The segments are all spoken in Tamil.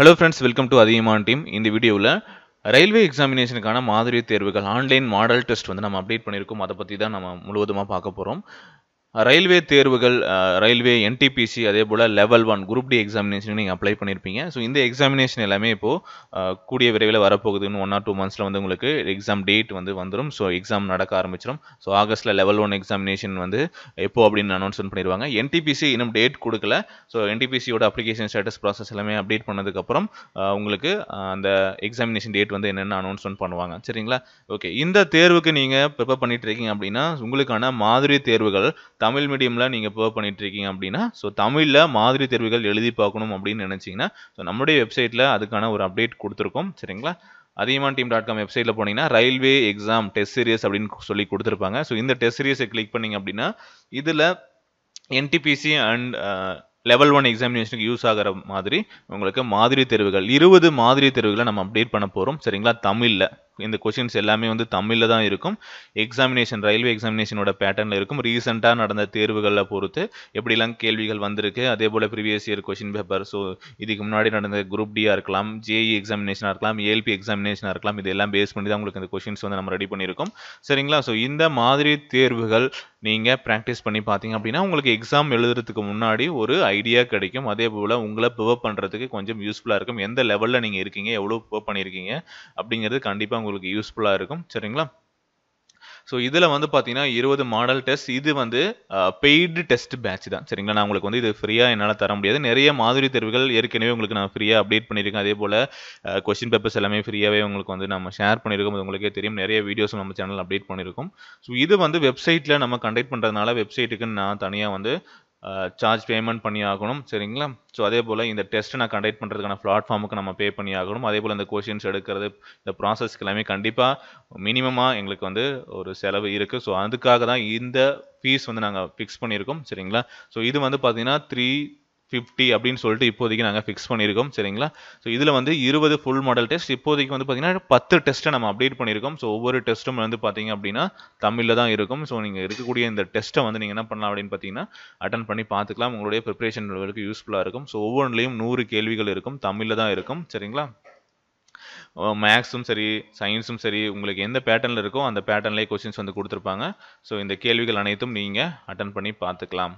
ஹலோ ஃப்ரெண்ட்ஸ் வெல்கம் டு அதிகமான டீம் இந்த வீடியோவில் ரயில்வே எக்ஸாமினேஷனுக்கான மாதிரி தேர்வுகள் ஆன்லைன் மாடல் டெஸ்ட் வந்து நம்ம அப்டேட் பண்ணியிருக்கோம் அதை பற்றி தான் நம்ம முழுவதுமாக பார்க்க போகிறோம் ரயில்வே தேர்வுகள் ரயில்வே என்டிபிசி அதே போல் level one group D examination நீங்கள் அப்ளை பண்ணியிருப்பீங்க ஸோ இந்த எக்ஸாமினேஷன் எல்லாமே இப்போது கூடிய விரைவில் வரப்போகுதுன்னு ஒன் ஆர் டூ மந்த்ஸில் வந்து உங்களுக்கு எக்ஸாம் டேட் வந்து வந்துடும் ஸோ எக்ஸாம் நடக்க ஆரம்பிச்சிடும் ஸோ ஆகஸ்ட்டில் லெவல் ஒன் எக்ஸாமினேஷன் வந்து எப்போ அப்படின்னு அனௌன்ஸ்மெண்ட் பண்ணிடுவாங்க என்டிபிசி இன்னும் டேட் கொடுக்கல ஸோ என்டிபிசியோட அப்ளிகேஷன் ஸ்டேட்டஸ் ப்ராசஸ் எல்லாமே அப்டேட் பண்ணதுக்கப்புறம் உங்களுக்கு அந்த எக்ஸாமினேஷன் டேட் வந்து என்னென்ன அனௌன்ஸ்மெண்ட் பண்ணுவாங்க சரிங்களா ஓகே இந்த தேர்வுக்கு நீங்கள் ப்ரிப்பேர் பண்ணிட்டு இருக்கீங்க அப்படின்னா உங்களுக்கான மாதிரி தேர்வுகள் தமிழ் மீடியமில் நீங்கள் பண்ணிட்டு பண்ணிகிட்ருக்கீங்க அப்படின்னா ஸோ தமிழில் மாதிரி தேர்வுகள் எழுதி பார்க்கணும் அப்படின்னு நினச்சிங்கன்னா ஸோ நம்முடைய வெப்சைட்டில் அதுக்கான ஒரு அப்டேட் கொடுத்துருக்கோம் சரிங்களா அதிகமான டீம் டாட் காம் வெப்சைட்டில் போனீங்கன்னா ரயில்வே எக்ஸாம் டெஸ்ட் சீரியஸ் அப்படின்னு சொல்லி கொடுத்துருப்பாங்க ஸோ இந்த டெஸ்ட் சீரியஸை கிளிக் பண்ணிங்க அப்படின்னா இதில் என்டிபிசி அண்ட் லெவல் ஒன் எக்ஸாமினேஷனுக்கு யூஸ் ஆகிற மாதிரி உங்களுக்கு மாதிரி தேர்வுகள் இருபது மாதிரி தேர்வுகளை நம்ம அப்டேட் பண்ண போகிறோம் சரிங்களா தமிழில் இந்த கொஷின்ஸ் எல்லாமே வந்து தமிழில் தான் இருக்கும் எக்ஸாமினேஷன் ரயில்வே எக்ஸாமினேஷனோட பேட்டர்னில் இருக்கும் ரீசெண்டாக நடந்த தேர்வுகளில் பொறுத்து எப்படிலாம் கேள்விகள் வந்திருக்கு அதே போல் previous year question paper so இதுக்கு முன்னாடி நடந்த குரூப் டியாக இருக்கலாம் ஜேஇ எக்ஸாமினேஷனாக e இருக்கலாம் ஏல்பி எக்ஸாமினேஷனாக இருக்கலாம் இதெல்லாம் பேஸ் பண்ணி தான் உங்களுக்கு இந்த கொஷின்ஸ் வந்து நம்ம ரெடி பண்ணியிருக்கோம் சரிங்களா ஸோ இந்த மாதிரி தேர்வுகள் நீங்கள் ப்ராக்டிஸ் பண்ணி பார்த்தீங்க அப்படின்னா உங்களுக்கு எக்ஸாம் எழுதுறதுக்கு முன்னாடி ஒரு ஐடியா கிடைக்கும் அதே போல் உங்களை பிவப் பண்ணுறதுக்கு கொஞ்சம் யூஸ்ஃபுல்லாக இருக்கும் எந்த லெவலில் நீங்கள் இருக்கீங்க எவ்வளோ பிவப் பண்ணியிருக்கீங்க அப்படிங்கிறது கண்டிப்பாக உங்களுக்கு யூஸ்ஃபுல்லாக இருக்கும் சரிங்களா ஸோ இதில் வந்து பார்த்தீங்கன்னா இருபது மாடல் டெஸ்ட் இது வந்து பெய்டு டெஸ்ட் பேட்ச் தான் சரிங்களா நான் உங்களுக்கு வந்து இது ஃப்ரீயாக என்னால் தர முடியாது நிறைய மாதிரி தேர்வுகள் ஏற்கனவே உங்களுக்கு நான் ஃப்ரீயாக அப்டேட் பண்ணியிருக்கேன் அதே போல் கொஷின் பேப்பர்ஸ் எல்லாமே ஃப்ரீயாகவே உங்களுக்கு வந்து நம்ம ஷேர் பண்ணியிருக்கோம் அது உங்களுக்கே தெரியும் நிறைய வீடியோஸ் நம்ம சேனல் அப்டேட் பண்ணியிருக்கோம் ஸோ இது வந்து வெப்சைட்டில் நம்ம கண்டக்ட் பண்ணுறதுனால வெப்சைட்டுக்கு நான் தனியாக வந்து சார்ஜ் பேமெண்ட் பண்ணி ஆகணும் சரிங்களா ஸோ அதே போல் இந்த டெஸ்ட்டை நான் கண்டக்ட் பண்ணுறதுக்கான பிளாட்ஃபார்முக்கு நம்ம பே பண்ணி ஆகணும் அதே போல் இந்த கொஷின்ஸ் எடுக்கிறது இந்த ப்ராசஸ்க்கு எல்லாமே கண்டிப்பாக மினிமமாக எங்களுக்கு வந்து ஒரு செலவு இருக்குது ஸோ அதுக்காக தான் இந்த ஃபீஸ் வந்து நாங்கள் ஃபிக்ஸ் பண்ணியிருக்கோம் சரிங்களா ஸோ இது வந்து பார்த்தீங்கன்னா த்ரீ ஃபிஃப்டி அப்படின்னு சொல்லிட்டு இப்போதைக்கு நாங்கள் ஃபிக்ஸ் பண்ணியிருக்கோம் சரிங்களா ஸோ இதில் வந்து இருபது ஃபுல் மாடல் டெஸ்ட் இப்போதைக்கு வந்து பார்த்தீங்கன்னா பத்து டெஸ்ட்டை நம்ம அப்டேட் பண்ணியிருக்கோம் ஸோ ஒவ்வொரு டெஸ்ட்டும் வந்து பார்த்தீங்க அப்படின்னா தமிழில் தான் இருக்கும் ஸோ நீங்கள் இருக்கக்கூடிய இந்த டெஸ்ட்டை வந்து நீங்கள் என்ன பண்ணலாம் அப்படின்னு பார்த்தீங்கன்னா அட்டன் பண்ணி பார்த்துக்கலாம் உங்களுடைய ப்ரிப்பரேஷன் லெவலுக்கு யூஸ்ஃபுல்லாக இருக்கும் ஸோ ஒவ்வொன்றிலையும் நூறு கேள்விகள் இருக்கும் தமிழில் தான் இருக்கும் சரிங்களா மேக்ஸும் சரி சயின்ஸும் சரி உங்களுக்கு எந்த பேட்டர்னில் இருக்கோ அந்த பேட்டர்ன்லேயே கொஸ்டின்ஸ் வந்து கொடுத்துருப்பாங்க ஸோ இந்த கேள்விகள் அனைத்தும் நீங்கள் அட்டன் பண்ணி பார்த்துக்கலாம்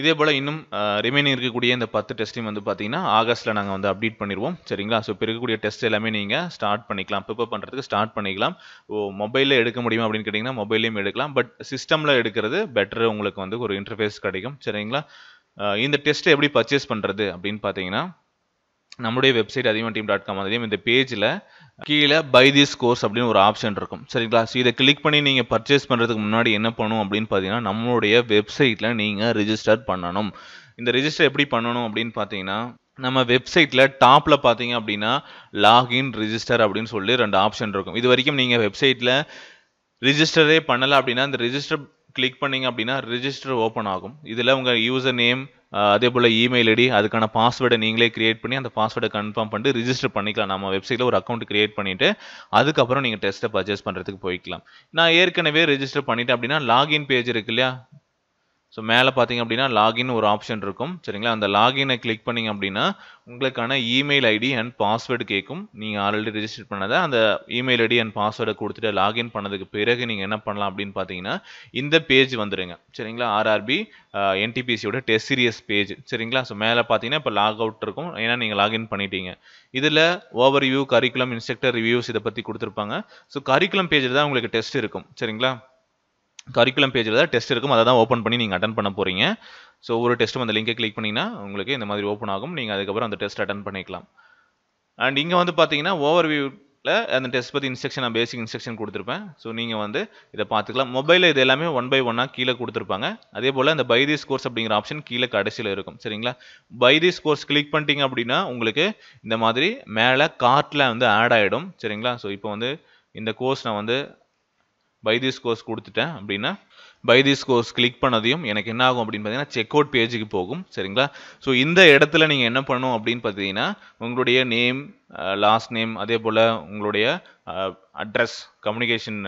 இதே போல் இன்னும் ரிமைனிங் இருக்கக்கூடிய இந்த பத்து டெஸ்ட்டையும் வந்து பார்த்தீங்கன்னா ஆகஸ்ட்டில் நாங்கள் வந்து அப்டேட் பண்ணிடுவோம் சரிங்களா ஸோ இப்போ இருக்கக்கூடிய டெஸ்ட் எல்லாமே நீங்கள் ஸ்டார்ட் பண்ணிக்கலாம் பிப்பப் பண்ணுறதுக்கு ஸ்டார்ட் பண்ணிக்கலாம் ஓ மொபைலில் எடுக்க முடியுமா அப்படின்னு கேட்டிங்கன்னா மொபைலையும் எடுக்கலாம் பட் சிஸ்டமில் எடுக்கிறது பெட்டர் உங்களுக்கு வந்து ஒரு இன்டர்ஃபேஸ் கிடைக்கும் சரிங்களா இந்த டெஸ்ட்டை எப்படி பர்ச்சேஸ் பண்ணுறது அப்படின்னு பார்த்தீங்கன்னா நம்முடைய வெப்சைட் அதிகமாக டீம் டாட் காம் அதையும் இந்த பேஜில் கீழே பை திஸ் கோர்ஸ் அப்படின்னு ஒரு ஆப்ஷன் இருக்கும் சரிங்களா ஸோ இதை கிளிக் பண்ணி நீங்கள் பர்ச்சேஸ் பண்ணுறதுக்கு முன்னாடி என்ன பண்ணணும் அப்படின்னு பார்த்தீங்கன்னா நம்மளுடைய வெப்சைட்டில் நீங்கள் ரிஜிஸ்டர் பண்ணணும் இந்த ரிஜிஸ்டர் எப்படி பண்ணணும் அப்படின்னு பார்த்தீங்கன்னா நம்ம வெப்சைட்டில் டாப்பில் பார்த்தீங்க அப்படின்னா லாகின் ரிஜிஸ்டர் அப்படின்னு சொல்லி ரெண்டு ஆப்ஷன் இருக்கும் இது வரைக்கும் நீங்கள் வெப்சைட்டில் ரிஜிஸ்டரே பண்ணலை அப்படின்னா இந்த ரிஜிஸ்டர் கிளிக் பண்ணிங்க அப்படின்னா ரிஜிஸ்டர் ஓப்பன் ஆகும் இதில் உங்கள் யூசர் நேம் அதே போல் இமெயில் ஐடி அதுக்கான பாஸ்வேர்டை நீங்களே கிரியேட் பண்ணி அந்த பாஸ்வேர்டை கன்ஃபார்ம் பண்ணிட்டு ரிஜிஸ்டர் பண்ணிக்கலாம் நம்ம வெப்சைட்டில் ஒரு அக்கௌண்ட் கிரியேட் பண்ணிவிட்டு அதுக்கப்புறம் நீங்கள் டெஸ்ட்டை பர்ச்சேஸ் பண்ணுறதுக்கு போய்க்கலாம் நான் ஏற்கனவே ரிஜிஸ்டர் பண்ணிட்டேன் அப்படின்னா லாகின் பேஜ் இருக்கு இல்லையா ஸோ மேலே பார்த்தீங்க அப்படின்னா லாகின் ஒரு ஆப்ஷன் இருக்கும் சரிங்களா அந்த லாகினை கிளிக் பண்ணிங்க அப்படின்னா உங்களுக்கான இமெயில் ஐடி அண்ட் பாஸ்வேர்டு கேட்கும் நீங்கள் ஆல்ரெடி ரிஜிஸ்டர் பண்ணதை அந்த இமெயில் ஐடி அண்ட் பாஸ்வேர்டை கொடுத்துட்டு லாகின் பண்ணதுக்கு பிறகு நீங்கள் என்ன பண்ணலாம் அப்படின்னு பார்த்தீங்கன்னா இந்த பேஜ் வந்துடுங்க சரிங்களா ஆர்ஆர்பி என்டிபிசியோட டெஸ்ட் சீரியஸ் பேஜ் சரிங்களா ஸோ மேலே பார்த்தீங்கன்னா இப்போ லாக் அவுட் இருக்கும் ஏன்னா நீங்கள் லாகின் பண்ணிட்டீங்க இதில் overview curriculum instructor reviews இதை பற்றி கொடுத்துருப்பாங்க ஸோ கரிக்குலம் பேஜில் தான் உங்களுக்கு டெஸ்ட் இருக்கும் சரிங்களா கரிக்குலம் பேஜில் தான் டெஸ்ட் இருக்கும் அதை தான் ஓப்பன் பண்ணி நீங்கள் அட்டன் பண்ண போகிறீங்க ஸோ ஒரு டெஸ்ட்டும் அந்த லிங்கை கிளிக் பண்ணிங்கன்னா உங்களுக்கு இந்த மாதிரி ஓப்பன் ஆகும் நீங்கள் அதுக்கப்புறம் அந்த டெஸ்ட் அட்டன் பண்ணிக்கலாம் அண்ட் இங்கே வந்து பார்த்தீங்கன்னா ஓவர் வியூவில் அந்த டெஸ்ட் பற்றி இன்ஸ்ட்ரக்ஷன் நான் பேசிக் இன்ஸ்ட்ரக்ஷன் கொடுத்துருப்பேன் ஸோ நீங்கள் வந்து இதை பார்த்துக்கலாம் மொபைலில் இது எல்லாமே ஒன் பை ஒன்னாக கீழே கொடுத்துருப்பாங்க அதே போல் அந்த பை திஸ் கோர்ஸ் அப்படிங்கிற ஆப்ஷன் கீழே கடைசியில் இருக்கும் சரிங்களா பை திஸ் கோர்ஸ் கிளிக் பண்ணிட்டீங்க அப்படின்னா உங்களுக்கு இந்த மாதிரி மேலே கார்ட்டில் வந்து ஆட் ஆகிடும் சரிங்களா ஸோ இப்போ வந்து இந்த கோர்ஸ் நான் வந்து பை திஸ் கோர்ஸ் கொடுத்துட்டேன் அப்படின்னா பை திஸ் கோர்ஸ் கிளிக் பண்ணதையும் எனக்கு என்ன ஆகும் அப்படின்னு பார்த்தீங்கன்னா செக் அவுட் பேஜுக்கு போகும் சரிங்களா ஸோ இந்த இடத்துல நீங்கள் என்ன பண்ணும் அப்படின்னு பார்த்தீங்கன்னா உங்களுடைய நேம் லாஸ்ட் நேம் அதே போல் உங்களுடைய அட்ரஸ் கம்யூனிகேஷன்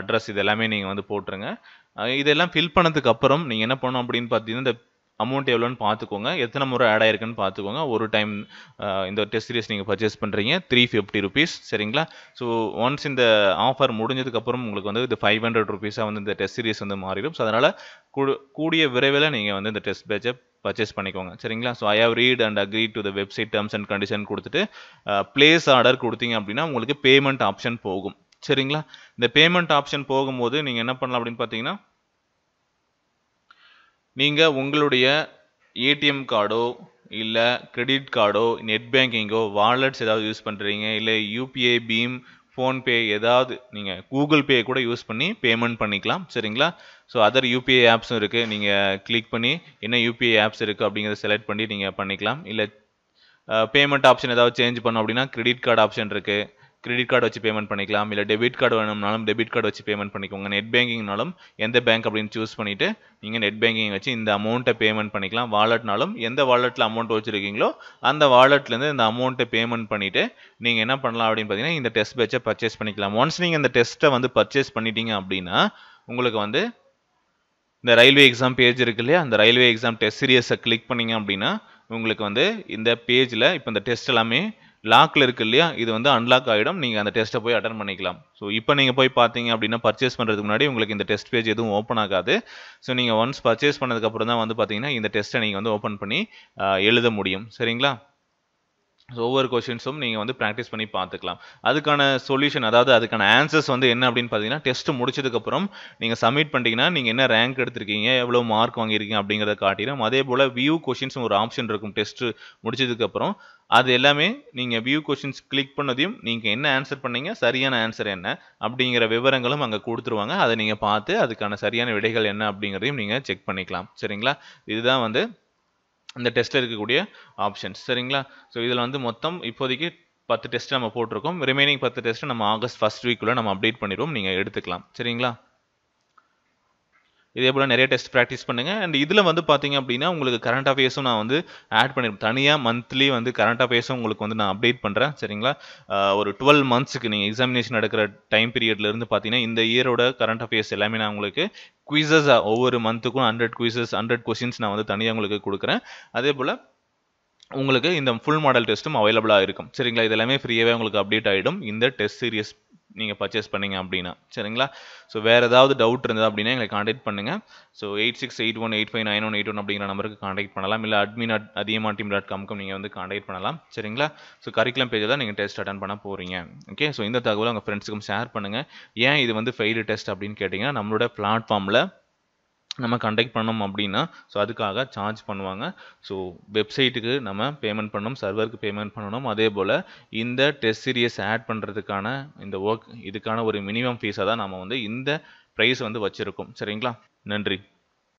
அட்ரஸ் இது எல்லாமே நீங்கள் வந்து போட்டுருங்க இதெல்லாம் ஃபில் பண்ணதுக்கு அப்புறம் நீங்கள் என்ன பண்ணணும் அப்படின்னு பார்த்தீங்கன்னா இந்த அமௌண்ட் எவ்வளோன்னு பார்த்துக்கோங்க எத்தனை முறை ஆட் ஆயிருக்குன்னு பார்த்துக்கோங்க ஒரு டைம் இந்த டெஸ்ட் சீரீஸ் நீங்கள் பர்ச்சேஸ் பண்ணுறீங்க த்ரீ ஃபிஃப்டி ருபீஸ் சரிங்களா ஸோ ஒன்ஸ் இந்த ஆஃபர் முடிஞ்சதுக்கப்புறம் உங்களுக்கு வந்து இது ஃபைவ் ஹண்ட்ரட் ருபீஸாக வந்து இந்த டெஸ்ட் சீரீஸ் வந்து மாறிடும் ஸோ அதனால் கூடிய விரைவில் நீங்கள் வந்து இந்த டெஸ்ட் பேட்சை பர்ச்சேஸ் பண்ணிக்கோங்க சரிங்களா so I have read and agree to the website terms and condition கொடுத்துட்டு பிளேஸ் ஆர்டர் கொடுத்தீங்க அப்படின்னா உங்களுக்கு பேமெண்ட் ஆப்ஷன் போகும் சரிங்களா இந்த பேமெண்ட் ஆப்ஷன் போகும்போது நீங்கள் என்ன பண்ணலாம் அப்படின்னு பார்த்தீங்கன்னா நீங்கள் உங்களுடைய ஏடிஎம் கார்டோ இல்லை கிரெடிட் கார்டோ நெட் பேங்கிங்கோ வாலெட்ஸ் ஏதாவது யூஸ் பண்ணுறீங்க இல்லை யூபிஐ பீம் ஃபோன்பே ஏதாவது நீங்கள் கூகுள் பே கூட யூஸ் பண்ணி பேமெண்ட் பண்ணிக்கலாம் சரிங்களா ஸோ அதர் யூபிஐ ஆப்ஸும் இருக்குது நீங்கள் கிளிக் பண்ணி என்ன யூபிஐ ஆப்ஸ் இருக்குது அப்படிங்கிறத செலக்ட் பண்ணி நீங்கள் பண்ணிக்கலாம் இல்லை பேமெண்ட் ஆப்ஷன் ஏதாவது சேஞ்ச் பண்ணோம் அப்படின்னா கிரெடிட் கார்டு ஆப்ஷன் இருக்குது கிரெடிட் கார்டு வச்சு பேமெண்ட் பண்ணிக்கலாம் இல்லை டெபிட் கார்டு வேணும்னாலும் டெபிட் கார்டு வச்சு பேமெண்ட் பண்ணிக்கோங்க நெட் பேங்கிங்னாலும் எந்த பேங்க் அப்படின்னு சூஸ் பண்ணிட்டு நீங்கள் நெட் பேங்கிங் வச்சு இந்த அமௌண்ட்டை பேமெண்ட் பண்ணிக்கலாம் வாலெட்னாலும் எந்த வாலெட்டில் அமௌண்ட் வச்சுருக்கீங்களோ அந்த வாலெட்லேருந்து இந்த அமௌண்ட்டை பேமெண்ட் பண்ணிவிட்டு நீங்கள் என்ன பண்ணலாம் அப்படின்னு பார்த்தீங்கன்னா இந்த டெஸ்ட் பேட்சை பர்ச்சேஸ் பண்ணிக்கலாம் ஒன்ஸ் நீங்கள் இந்த டெஸ்ட்டை வந்து பர்ச்சேஸ் பண்ணிட்டீங்க அப்படின்னா உங்களுக்கு வந்து இந்த ரயில்வே எக்ஸாம் பேஜ் இருக்கு இல்லையா அந்த ரயில்வே எக்ஸாம் டெஸ்ட் சீரியஸை கிளிக் பண்ணிங்க அப்படின்னா உங்களுக்கு வந்து இந்த பேஜில் இப்போ இந்த டெஸ்ட் எல்லாமே லாக்கில் இருக்கு இல்லையா இது வந்து அன்லாக் ஆகிடும் நீங்கள் அந்த டெஸ்ட்டை போய் அட்டன் பண்ணிக்கலாம் ஸோ இப்போ நீங்கள் போய் பார்த்தீங்க அப்படின்னா பர்ச்சேஸ் பண்ணுறதுக்கு முன்னாடி உங்களுக்கு இந்த டெஸ்ட் பேஜ் எதுவும் ஓப்பன் ஆகாது ஸோ நீங்கள் ஒன்ஸ் பர்ச்சேஸ் பண்ணதுக்கப்புறம் தான் வந்து பார்த்தீங்கன்னா இந்த டெஸ்ட்டை நீங்கள் வந்து ஓப்பன் பண்ணி எழுத முடியும் சரிங்களா ஸோ ஒவ்வொரு கொஷின்ஸும் நீங்கள் வந்து ப்ராக்டிஸ் பண்ணி பார்த்துக்கலாம் அதுக்கான சொல்யூஷன் அதாவது அதுக்கான ஆன்சர்ஸ் வந்து என்ன அப்படின்னு பார்த்தீங்கன்னா டெஸ்ட் முடிச்சதுக்கப்புறம் நீங்கள் சப்மிட் பண்ணிட்டீங்கன்னா நீங்கள் என்ன ரேங்க் எடுத்திருக்கீங்க எவ்வளோ மார்க் வாங்கியிருக்கீங்க அப்படிங்கிறத காட்டிடும் அதே போல் வியூ கொஷின்ஸும் ஒரு ஆப்ஷன் இருக்கும் டெஸ்ட் முடிச்சதுக்கப்புறம் அது எல்லாமே நீங்கள் வியூ கொஷின்ஸ் கிளிக் பண்ணதையும் நீங்கள் என்ன ஆன்சர் பண்ணீங்க சரியான ஆன்சர் என்ன அப்படிங்கிற விவரங்களும் அங்கே கொடுத்துருவாங்க அதை நீங்கள் பார்த்து அதுக்கான சரியான விடைகள் என்ன அப்படிங்கிறதையும் நீங்கள் செக் பண்ணிக்கலாம் சரிங்களா இதுதான் வந்து அந்த டெஸ்ட்டில் இருக்கக்கூடிய ஆப்ஷன்ஸ் சரிங்களா ஸோ இதில் வந்து மொத்தம் இப்போதைக்கு பத்து டெஸ்ட் நம்ம போட்டிருக்கோம் ரிமைனிங் பத்து டெஸ்ட்டு நம்ம ஆகஸ்ட் ஃபஸ்ட் வீக்குள்ளே நம்ம அப்டேட் பண்ணிடுவோம் நீங்கள் எடுத்துக்கலாம் சரிங்களா இதே போல் நிறைய டெஸ்ட் ப்ராக்டிஸ் பண்ணுங்கள் அண்ட் இதில் வந்து பார்த்தீங்க அப்படின்னா உங்களுக்கு கரண்ட் அஃபேர்ஸும் நான் வந்து ஆட் பண்ணியிருப்பேன் தனியாக மந்த்லி வந்து கரண்ட் அஃபேர்ஸும் உங்களுக்கு வந்து நான் அப்டேட் பண்ணுறேன் சரிங்களா ஒரு டுவெல் மந்த்ஸுக்கு நீங்கள் எக்ஸாமினேஷன் நடக்கிற டைம் பீரியட்லேருந்து பார்த்தீங்கன்னா இந்த இயரோட கரண்ட் அஃபேர்ஸ் எல்லாமே நான் உங்களுக்கு குவிசஸாக ஒவ்வொரு மந்த்துக்கும் ஹண்ட்ரட் குவிசஸ் ஹண்ட்ரட் கொஷின்ஸ் நான் வந்து தனியாக உங்களுக்கு கொடுக்குறேன் அதே போல் உங்களுக்கு இந்த ஃபுல் மாடல் டெஸ்ட்டும் அவைலபிளாக இருக்கும் சரிங்களா இது எல்லாமே ஃப்ரீயாகவே உங்களுக்கு அப்டேட் ஆகிடும் இந்த டெஸ்ட் சீரியஸ் நீங்கள் பர்ச்சேஸ் பண்ணீங்க அப்படின்னா சரிங்களா ஸோ வேறு ஏதாவது டவுட் இருந்தது அப்படின்னா எங்களை காண்டாக்ட் பண்ணுங்கள் so eight six eight one eight five nine one eight one அப்படிங்கிற நம்பருக்கு காண்டாக்ட் பண்ணலாம் இல்லை அட்மின் அட் அதிகமா டீம் டாட் காம்க்கும் நீங்கள் வந்து காண்டாக்ட் பண்ணலாம் சரிங்களா ஸோ கரிக்குலம் பேஜில் தான் நீங்கள் டெஸ்ட் அட்டன் பண்ண போகிறீங்க ஓகே ஸோ இந்த தகவலை உங்கள் ஃப்ரெண்ட்ஸுக்கும் ஷேர் பண்ணுங்கள் ஏன் இது வந்து ஃபெயிலு டெஸ்ட் அப்படின்னு கேட்டிங்கன்னா நம்மளோட பிளாட்ஃபார்மில் நம்ம கண்டக்ட் பண்ணோம் அப்படின்னா ஸோ அதுக்காக சார்ஜ் பண்ணுவாங்க ஸோ வெப்சைட்டுக்கு நம்ம பேமெண்ட் பண்ணணும் சர்வருக்கு பேமெண்ட் பண்ணணும் அதே போல் இந்த டெஸ்ட் சீரியஸ் ஆட் பண்ணுறதுக்கான இந்த ஒர்க் இதுக்கான ஒரு மினிமம் ஃபீஸாக தான் நம்ம வந்து இந்த ப்ரைஸ் வந்து வச்சுருக்கோம் சரிங்களா நன்றி